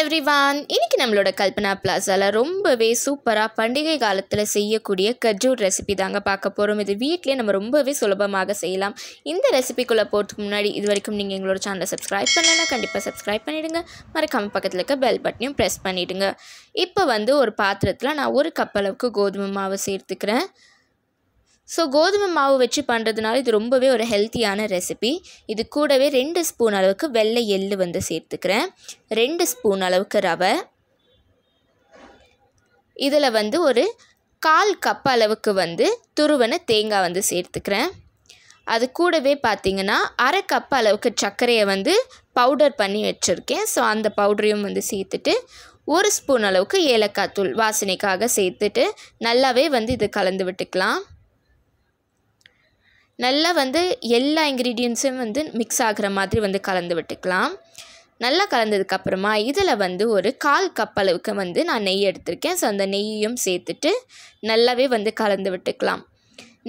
Every வான் இன்றைக்கி நம்மளோட கல்பனா பிளாஸாவில் ரொம்பவே சூப்பராக பண்டிகை காலத்தில் செய்யக்கூடிய கஜூர் ரெசிபி தாங்க பார்க்க போகிறோம் இது வீட்டிலே நம்ம ரொம்பவே சுலபமாக செய்யலாம் இந்த ரெசிபிக்குள்ளே போகிறதுக்கு முன்னாடி இது வரைக்கும் நீங்கள் எங்களோட சேனலை சப்ஸ்கிரைப் பண்ணலைன்னா கண்டிப்பாக சப்ஸ்கிரைப் பண்ணிவிடுங்க மறக்காமல் பக்கத்தில் இருக்க பெல் பட்டனையும் ப்ரெஸ் பண்ணிவிடுங்க இப்போ வந்து ஒரு பாத்திரத்தில் நான் ஒரு கப் அளவுக்கு கோதுமை மாவு சேர்த்துக்கிறேன் ஸோ கோதுமை மாவு வச்சு பண்ணுறதுனால இது ரொம்பவே ஒரு ஹெல்த்தியான ரெசிபி இது கூடவே ரெண்டு ஸ்பூன் அளவுக்கு வெள்ளை எள்ளு வந்து சேர்த்துக்கிறேன் ரெண்டு ஸ்பூன் அளவுக்கு ரவை இதில் வந்து ஒரு கால் கப் அளவுக்கு வந்து துருவன தேங்காய் வந்து சேர்த்துக்கிறேன் அது கூடவே பார்த்திங்கன்னா அரை கப் அளவுக்கு சர்க்கரையை வந்து பவுடர் பண்ணி வச்சுருக்கேன் ஸோ அந்த பவுடரையும் வந்து சேர்த்துட்டு ஒரு ஸ்பூன் அளவுக்கு ஏலக்காய் தூள் வாசனைக்காக சேர்த்துட்டு நல்லாவே வந்து இது கலந்து விட்டுக்கலாம் நல்லா வந்து எல்லா இன்க்ரீடியன்ஸும் வந்து மிக்ஸ் ஆகிற மாதிரி வந்து கலந்து விட்டுக்கலாம் நல்லா கலந்ததுக்கப்புறமா இதில் வந்து ஒரு கால் கப் அளவுக்கு வந்து நான் நெய் எடுத்திருக்கேன் ஸோ அந்த நெய்யையும் சேர்த்துட்டு நல்லாவே வந்து கலந்து விட்டுக்கலாம்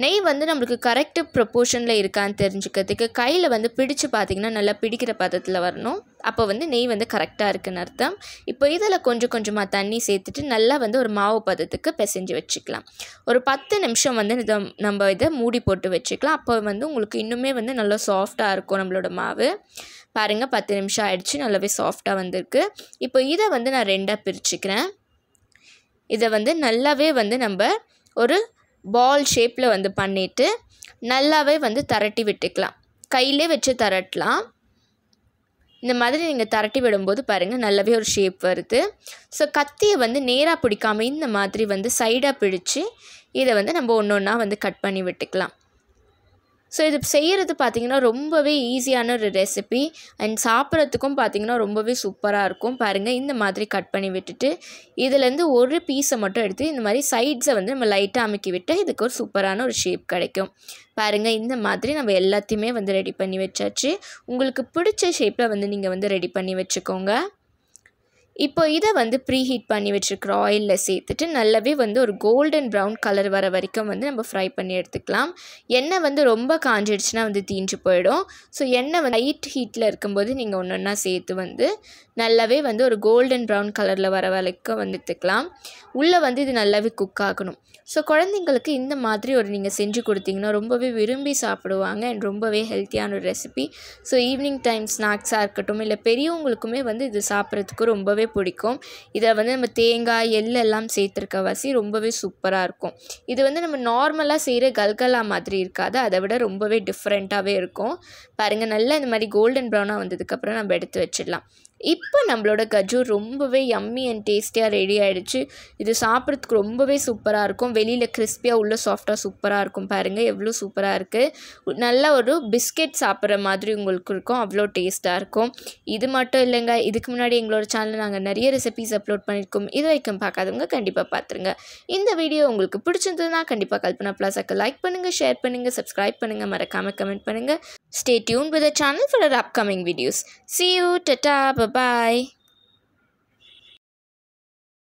நெய் வந்து நம்மளுக்கு கரெக்டு ப்ரொப்போர்ஷனில் இருக்கான்னு தெரிஞ்சுக்கிறதுக்கு கையில் வந்து பிடிச்சு பார்த்திங்கன்னா நல்லா பிடிக்கிற பதத்தில் வரணும் அப்போ வந்து நெய் வந்து கரெக்டாக இருக்குன்னு அர்த்தம் இப்போ இதில் கொஞ்சம் கொஞ்சமாக தண்ணி சேர்த்துட்டு நல்லா வந்து ஒரு மாவு பதத்துக்கு பிசைஞ்சு வச்சுக்கலாம் ஒரு பத்து நிமிஷம் வந்து இதை நம்ம இதை மூடி போட்டு வச்சுக்கலாம் அப்போ வந்து உங்களுக்கு இன்னுமே வந்து நல்லா சாஃப்டாக இருக்கும் நம்மளோட மாவு பாருங்கள் பத்து நிமிஷம் ஆகிடுச்சு நல்லாவே சாஃப்டாக வந்திருக்கு இப்போ இதை வந்து நான் ரெண்டாக பிரிச்சுக்கிறேன் இதை வந்து நல்லாவே வந்து நம்ம ஒரு பால் ஷேப்பில் வந்து பண்ணிவிட்டு நல்லாவே வந்து தரட்டி விட்டுக்கலாம் கையிலே வச்சு தரட்டலாம் இந்த மாதிரி நீங்கள் தரட்டி விடும்போது பாருங்கள் நல்லாவே ஒரு ஷேப் வருது ஸோ கத்தியை வந்து நேராக பிடிக்காமல் இந்த மாதிரி வந்து சைடாக பிடிச்சி இதை வந்து நம்ம ஒன்று ஒன்றா வந்து கட் பண்ணி விட்டுக்கலாம் ஸோ இது செய்கிறது பார்த்திங்கன்னா ரொம்பவே ஈஸியான ஒரு ரெசிபி அண்ட் சாப்பிட்றதுக்கும் பார்த்திங்கன்னா ரொம்பவே சூப்பராக இருக்கும் பாருங்கள் இந்த மாதிரி கட் பண்ணி விட்டுட்டு இதிலேருந்து ஒரு பீஸை மட்டும் எடுத்து இந்த மாதிரி சைட்ஸை வந்து நம்ம லைட்டாக அமைக்கி விட்டால் இதுக்கு ஒரு சூப்பரான ஒரு ஷேப் கிடைக்கும் பாருங்கள் இந்த மாதிரி நம்ம எல்லாத்தையுமே வந்து ரெடி பண்ணி வச்சாச்சு உங்களுக்கு பிடிச்ச ஷேப்பில் வந்து நீங்கள் வந்து ரெடி பண்ணி வச்சுக்கோங்க இப்போ இதை வந்து ப்ரீ ஹீட் பண்ணி வச்சுருக்கிற ஆயிலில் சேர்த்துட்டு நல்லாவே வந்து ஒரு கோல்டன் ப்ரௌன் கலர் வர வரைக்கும் வந்து நம்ம ஃப்ரை பண்ணி எடுத்துக்கலாம் எண்ணெய் வந்து ரொம்ப காஞ்சிடுச்சுன்னா வந்து தீஞ்சு போயிடும் ஸோ எண்ணெய் வந்து லைட் ஹீட்டில் இருக்கும்போது நீங்கள் ஒன்று ஒன்றா சேர்த்து வந்து நல்லாவே வந்து ஒரு கோல்டன் ப்ரௌன் கலரில் வர வரைக்கும் வந்துட்டுக்கலாம் உள்ளே வந்து இது நல்லாவே குக் ஆகணும் ஸோ குழந்தைங்களுக்கு இந்த மாதிரி ஒரு நீங்கள் செஞ்சு கொடுத்தீங்கன்னா ரொம்பவே விரும்பி சாப்பிடுவாங்க அண்ட் ரொம்பவே ஹெல்த்தியான ஒரு ரெசிபி ஸோ ஈவினிங் டைம் ஸ்நாக்ஸாக இருக்கட்டும் இல்லை பெரியவங்களுக்குமே வந்து இது சாப்பிட்றதுக்கு ரொம்பவே ரொம்பவே பிடிக்கும் இதை வந்து நம்ம தேங்காய் எள் எல்லாம் சேர்த்துருக்க வாசி ரொம்பவே சூப்பராக இருக்கும் இது வந்து நம்ம நார்மலாக செய்கிற கல்கலா மாதிரி இருக்காது அதை விட ரொம்பவே டிஃப்ரெண்ட்டாகவே இருக்கும் பாருங்கள் நல்லா இந்த மாதிரி கோல்டன் ப்ரௌனாக வந்ததுக்கப்புறம் நம்ம எடுத்து வச்சிடலாம் இப்போ நம்மளோட கஜூர் ரொம்பவே எம்மி அண்ட் டேஸ்டியாக ரெடி ஆகிடுச்சு இது சாப்பிட்றதுக்கு ரொம்பவே சூப்பராக இருக்கும் வெளியில் கிறிஸ்பியாக உள்ள சாஃப்டாக சூப்பராக இருக்கும் பாருங்கள் எவ்வளோ சூப்பராக இருக்குது நல்ல ஒரு பிஸ்கெட் சாப்பிட்ற மாதிரி உங்களுக்கு இருக்கும் அவ்வளோ டேஸ்ட்டாக இருக்கும் இது மட்டும் இல்லைங்க இதுக்கு முன்னாடி எங்களோட சேனலில் நாங்கள் நிறைய ரெசிபிஸ் அப்லோட் பண்ணியிருக்கோம் இது வரைக்கும் பார்க்காதவங்க கண்டிப்பாக பார்த்துருங்க இந்த வீடியோ உங்களுக்கு பிடிச்சிருந்ததுன்னா கண்டிப்பாக கல்பனா பிளாஸாக்கு லைக் பண்ணுங்கள் ஷேர் பண்ணுங்கள் சப்ஸ்கிரைப் பண்ணுங்கள் மறக்காமல் கமெண்ட் பண்ணுங்கள் stay tuned with channel for upcoming videos see you See Bye bye.